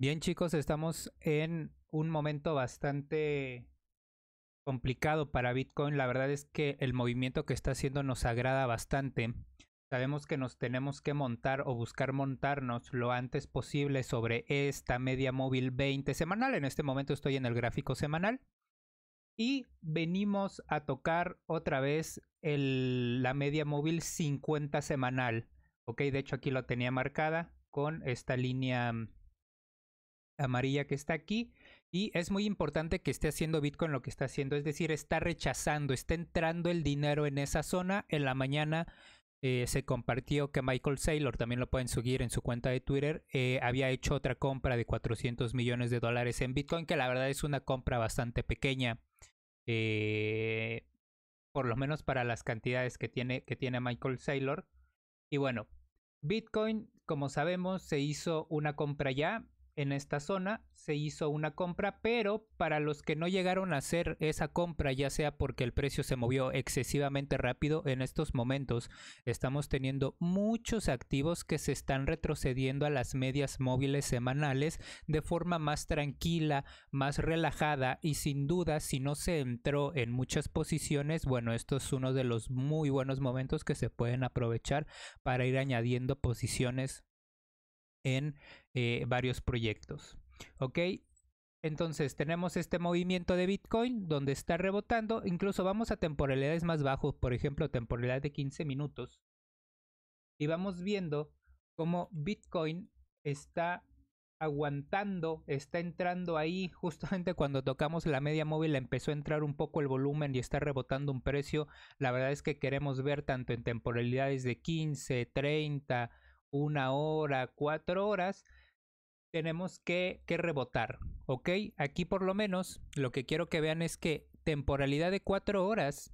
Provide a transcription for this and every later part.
Bien chicos, estamos en un momento bastante complicado para Bitcoin. La verdad es que el movimiento que está haciendo nos agrada bastante. Sabemos que nos tenemos que montar o buscar montarnos lo antes posible sobre esta media móvil 20 semanal. En este momento estoy en el gráfico semanal. Y venimos a tocar otra vez la media móvil 50 semanal. Ok, de hecho aquí lo tenía marcada con esta línea mm, amarilla que está aquí. Y es muy importante que esté haciendo Bitcoin lo que está haciendo, es decir, está rechazando, está entrando el dinero en esa zona. En la mañana eh, se compartió que Michael Saylor, también lo pueden seguir en su cuenta de Twitter, eh, había hecho otra compra de 400 millones de dólares en Bitcoin, que la verdad es una compra bastante pequeña. Eh, por lo menos para las cantidades que tiene, que tiene Michael Saylor. Y bueno, Bitcoin, como sabemos, se hizo una compra ya en esta zona, se hizo una compra, pero para los que no llegaron a hacer esa compra, ya sea porque el precio se movió excesivamente rápido, en estos momentos estamos teniendo muchos activos que se están retrocediendo a las medias móviles semanales de forma más tranquila, más relajada y sin duda si no se entró en muchas posiciones, bueno, esto es uno de los muy buenos momentos que se pueden aprovechar para ir añadiendo posiciones en eh, varios proyectos. ¿Ok? Entonces tenemos este movimiento de Bitcoin donde está rebotando. Incluso vamos a temporalidades más bajos, por ejemplo, temporalidad de 15 minutos. Y vamos viendo cómo Bitcoin está aguantando, está entrando ahí justamente cuando tocamos la media móvil empezó a entrar un poco el volumen y está rebotando un precio. La verdad es que queremos ver tanto en temporalidades de 15, 30, una hora, cuatro horas, tenemos que, que, rebotar, ¿ok? Aquí por lo menos lo que quiero que vean es que temporalidad de cuatro horas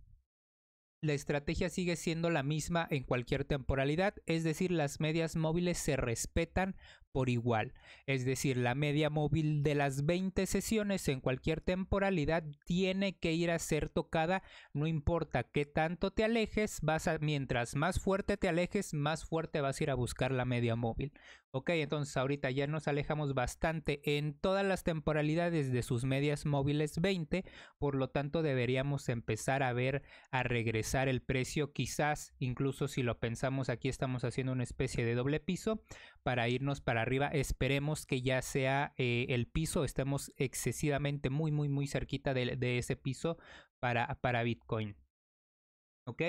la estrategia sigue siendo la misma en cualquier temporalidad, es decir, las medias móviles se respetan por igual. Es decir, la media móvil de las 20 sesiones en cualquier temporalidad tiene que ir a ser tocada, no importa qué tanto te alejes, vas a, mientras más fuerte te alejes, más fuerte vas a ir a buscar la media móvil. Ok, entonces ahorita ya nos alejamos bastante en todas las temporalidades de sus medias móviles 20, por lo tanto deberíamos empezar a ver, a regresar el precio, quizás incluso si lo pensamos aquí estamos haciendo una especie de doble piso para irnos para arriba, esperemos que ya sea eh, el piso, estemos excesivamente muy muy muy cerquita de, de ese piso para, para Bitcoin. ¿Ok?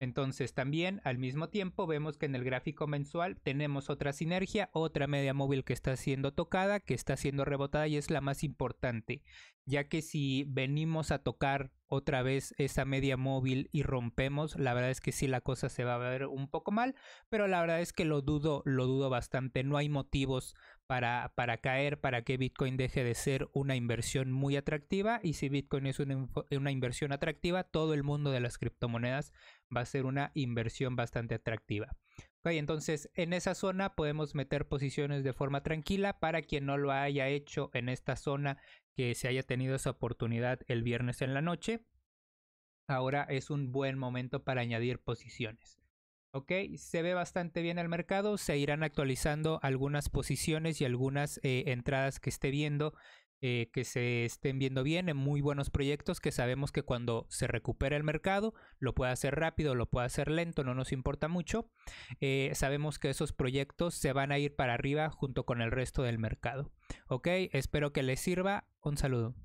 Entonces también al mismo tiempo vemos que en el gráfico mensual tenemos otra sinergia, otra media móvil que está siendo tocada, que está siendo rebotada y es la más importante, ya que si venimos a tocar otra vez esa media móvil y rompemos, la verdad es que sí la cosa se va a ver un poco mal, pero la verdad es que lo dudo, lo dudo bastante. No hay motivos para, para caer, para que Bitcoin deje de ser una inversión muy atractiva. Y si Bitcoin es una inversión atractiva, todo el mundo de las criptomonedas va a ser una inversión bastante atractiva entonces en esa zona podemos meter posiciones de forma tranquila para quien no lo haya hecho en esta zona que se haya tenido esa oportunidad el viernes en la noche. Ahora es un buen momento para añadir posiciones. Ok, se ve bastante bien el mercado, se irán actualizando algunas posiciones y algunas eh, entradas que esté viendo eh, que se estén viendo bien en muy buenos proyectos que sabemos que cuando se recupera el mercado lo puede hacer rápido, lo puede hacer lento, no nos importa mucho. Eh, sabemos que esos proyectos se van a ir para arriba junto con el resto del mercado. Ok, espero que les sirva. Un saludo.